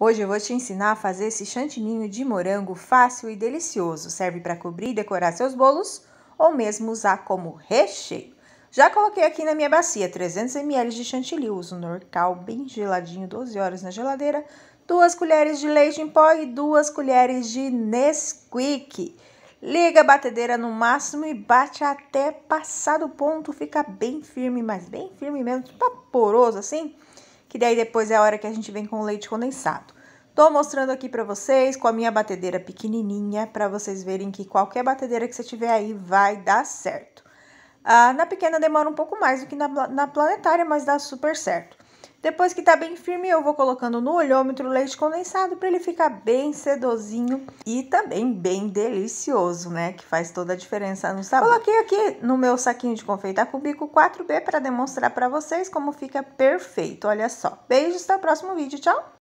Hoje eu vou te ensinar a fazer esse chantininho de morango fácil e delicioso. Serve para cobrir e decorar seus bolos ou mesmo usar como recheio. Já coloquei aqui na minha bacia 300 ml de chantilly, uso norcal bem geladinho, 12 horas na geladeira, Duas colheres de leite em pó e duas colheres de Nesquik. Liga a batedeira no máximo e bate até passar do ponto, fica bem firme, mas bem firme mesmo, tipo poroso assim que daí depois é a hora que a gente vem com o leite condensado. Tô mostrando aqui para vocês com a minha batedeira pequenininha, para vocês verem que qualquer batedeira que você tiver aí vai dar certo. Ah, na pequena demora um pouco mais do que na, na planetária, mas dá super certo. Depois que tá bem firme, eu vou colocando no olhômetro leite condensado para ele ficar bem sedosinho e também bem delicioso, né? Que faz toda a diferença no sabor. Coloquei aqui no meu saquinho de com cubico 4B para demonstrar para vocês como fica perfeito. Olha só. Beijos, até o próximo vídeo. Tchau!